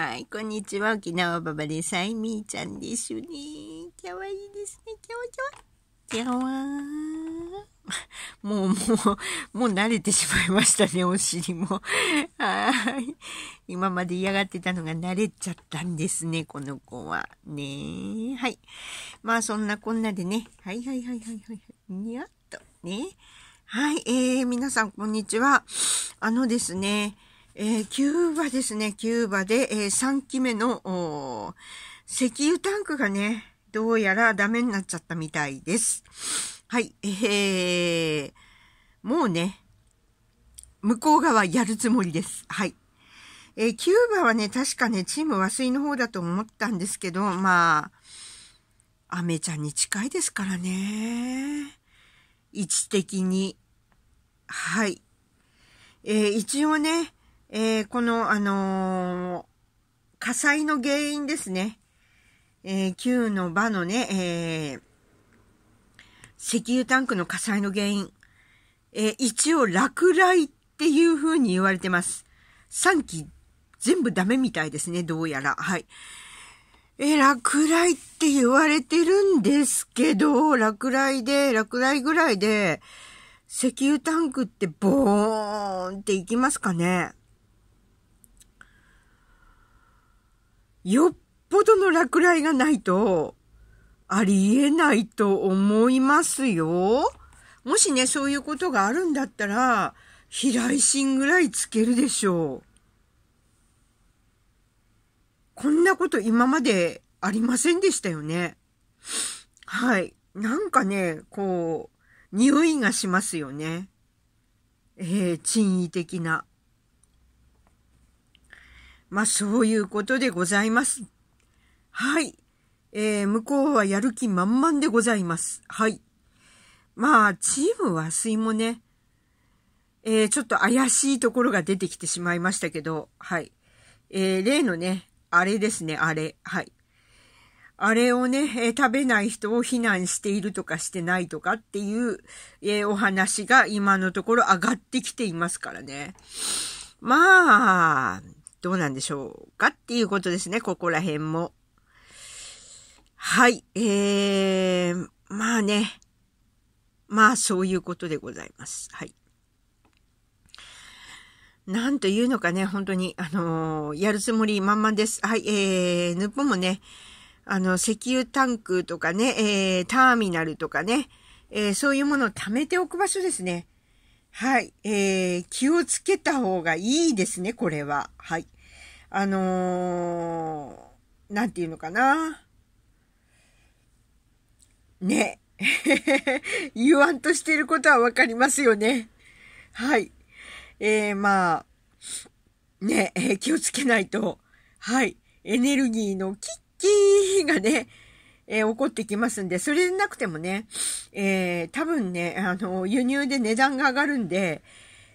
はい、こんにちは。沖縄ばばでさいみーちゃんですね。かわいいですね。きゃわきゃわ。きゃわもうもう、もう慣れてしまいましたね、お尻も。はい。今まで嫌がってたのが慣れちゃったんですね、この子は。ねはい。まあそんなこんなでね。はいはいはいはいはい。にゃっとね。はい。えー、皆さんこんにちは。あのですね。えー、キューバですね、キューバで、えー、3期目の石油タンクがね、どうやらダメになっちゃったみたいです。はい、えー、もうね、向こう側やるつもりです。はい。えー、キューバはね、確かね、チーム和水の方だと思ったんですけど、まあ、アメちゃんに近いですからね。位置的に。はい。えー、一応ね、えー、この、あのー、火災の原因ですね。えー、9の場のね、えー、石油タンクの火災の原因。えー、一応落雷っていう風に言われてます。3機全部ダメみたいですね、どうやら。はい。え、落雷って言われてるんですけど、落雷で、落雷ぐらいで、石油タンクってボーンっていきますかねよっぽどの落雷がないと、ありえないと思いますよ。もしね、そういうことがあるんだったら、飛来心ぐらいつけるでしょう。こんなこと今までありませんでしたよね。はい。なんかね、こう、匂いがしますよね。えー、珍異的な。まあそういうことでございます。はい。えー、向こうはやる気満々でございます。はい。まあ、チーム和水もね、えー、ちょっと怪しいところが出てきてしまいましたけど、はい。えー、例のね、あれですね、あれ。はい。あれをね、えー、食べない人を非難しているとかしてないとかっていう、えー、お話が今のところ上がってきていますからね。まあ、どうなんでしょうかっていうことですね、ここら辺も。はい、えー、まあね。まあ、そういうことでございます。はい。なんというのかね、本当に、あのー、やるつもり満々です。はい、えー、日本もね、あの、石油タンクとかね、えー、ターミナルとかね、えー、そういうものを貯めておく場所ですね。はい。えー、気をつけた方がいいですね、これは。はい。あのー、なんていうのかな。ね。言わんとしていることはわかりますよね。はい。えー、まあ、ね、えー、気をつけないと、はい。エネルギーのキッキーがね、えー、起こってきますんで、それでなくてもね、えー、多分ね、あの、輸入で値段が上がるんで、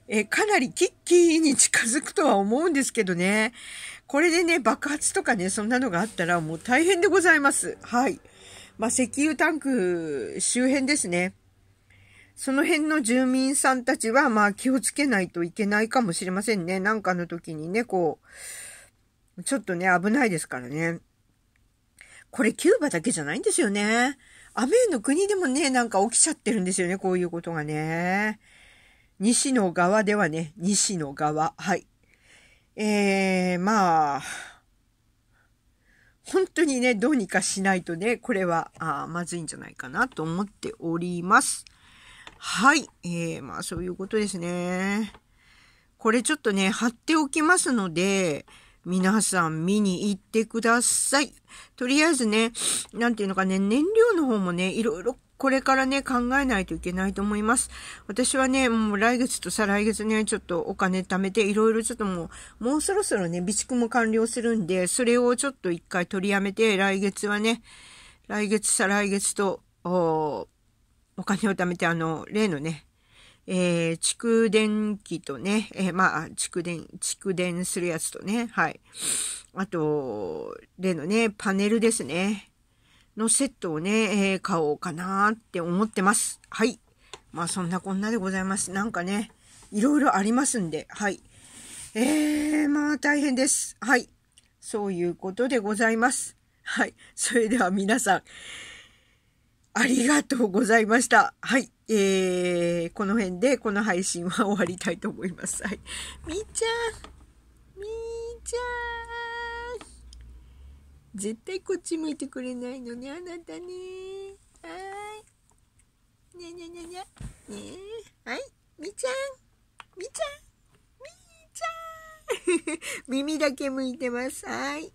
えー、かなりキッキーに近づくとは思うんですけどね、これでね、爆発とかね、そんなのがあったらもう大変でございます。はい。まあ、石油タンク周辺ですね。その辺の住民さんたちは、まあ気をつけないといけないかもしれませんね。なんかの時にね、こう、ちょっとね、危ないですからね。これキューバだけじゃないんですよね。アメーの国でもね、なんか起きちゃってるんですよね、こういうことがね。西の側ではね、西の側。はい。えー、まあ、本当にね、どうにかしないとね、これは、あまずいんじゃないかなと思っております。はい。えー、まあ、そういうことですね。これちょっとね、貼っておきますので、皆さん見に行ってください。とりあえずね、なんていうのかね、燃料の方もね、いろいろこれからね、考えないといけないと思います。私はね、もう来月と再来月ね、ちょっとお金貯めて、いろいろちょっともう、もうそろそろね、備蓄も完了するんで、それをちょっと一回取りやめて、来月はね、来月再来月と、おお金を貯めて、あの、例のね、えー、蓄電器とね、えー、まあ、蓄電、蓄電するやつとね、はい。あと、例のね、パネルですね。のセットをね、えー、買おうかなって思ってます。はい。まあ、そんなこんなでございます。なんかね、いろいろありますんで、はい。えー、まあ、大変です。はい。そういうことでございます。はい。それでは皆さん、ありがとうございました。はい。えー、この辺でこの配信は終わりたいと思います。はい。みーちゃんみーちゃん絶対こっち向いてくれないのね、あなたね。はーい。にゃにゃにゃにゃ。ねえ。はい。みーちゃんみーちゃんみーちゃん 耳だけ向いてます。はい。